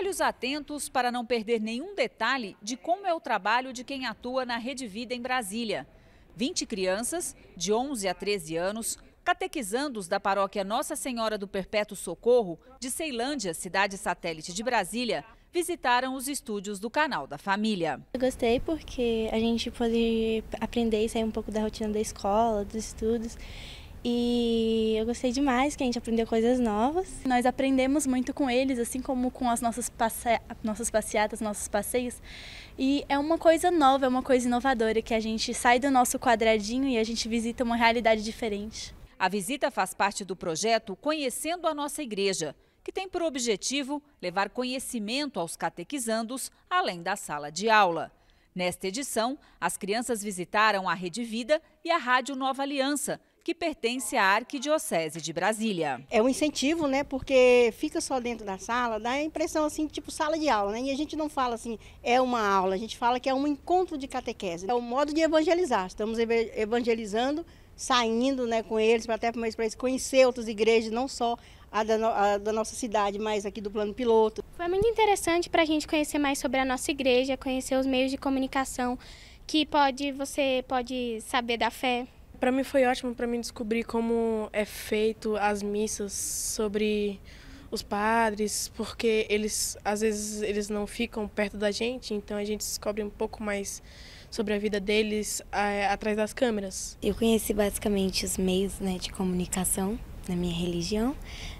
Olhos atentos para não perder nenhum detalhe de como é o trabalho de quem atua na Rede Vida em Brasília. 20 crianças, de 11 a 13 anos, catequizandos da paróquia Nossa Senhora do Perpétuo Socorro, de Ceilândia, cidade satélite de Brasília, visitaram os estúdios do canal da família. Eu gostei porque a gente pôde aprender e sair um pouco da rotina da escola, dos estudos, e eu gostei demais, que a gente aprendeu coisas novas. Nós aprendemos muito com eles, assim como com as nossas, passe... nossas passeatas, nossos passeios. E é uma coisa nova, é uma coisa inovadora, que a gente sai do nosso quadradinho e a gente visita uma realidade diferente. A visita faz parte do projeto Conhecendo a Nossa Igreja, que tem por objetivo levar conhecimento aos catequizandos além da sala de aula. Nesta edição, as crianças visitaram a Rede Vida e a Rádio Nova Aliança, que pertence à Arquidiocese de Brasília. É um incentivo, né? Porque fica só dentro da sala, dá a impressão assim, tipo sala de aula, né? E a gente não fala assim, é uma aula, a gente fala que é um encontro de catequese. É o um modo de evangelizar. Estamos evangelizando, saindo né, com eles, até para eles conhecer outras igrejas, não só a da, no, a da, nossa cidade, mas aqui do plano piloto. Foi muito interessante para a gente conhecer mais sobre a nossa igreja, conhecer os meios de comunicação que pode você pode saber da fé para mim foi ótimo para mim descobrir como é feito as missas sobre os padres, porque eles às vezes eles não ficam perto da gente, então a gente descobre um pouco mais sobre a vida deles atrás das câmeras. Eu conheci basicamente os meios né, de comunicação na minha religião,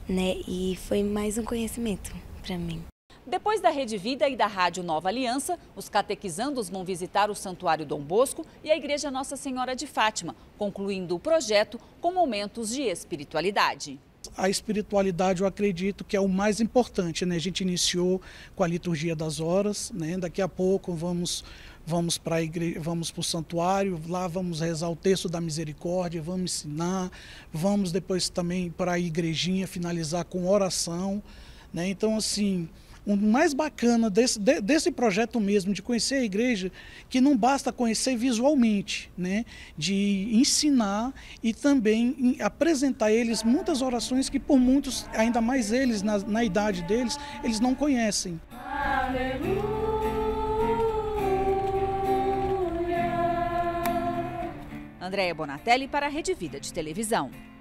né, e foi mais um conhecimento para mim. Depois da Rede Vida e da Rádio Nova Aliança, os catequizandos vão visitar o Santuário Dom Bosco e a Igreja Nossa Senhora de Fátima, concluindo o projeto com momentos de espiritualidade a espiritualidade eu acredito que é o mais importante, né? A gente iniciou com a liturgia das horas, né? Daqui a pouco vamos vamos para igre... vamos o santuário, lá vamos rezar o texto da misericórdia, vamos ensinar, vamos depois também para a igrejinha finalizar com oração, né? Então assim, o mais bacana desse, de, desse projeto mesmo, de conhecer a igreja, que não basta conhecer visualmente, né? de ensinar e também apresentar a eles muitas orações que por muitos, ainda mais eles, na, na idade deles, eles não conhecem. Aleluia. Andréia Bonatelli para a Rede Vida de Televisão.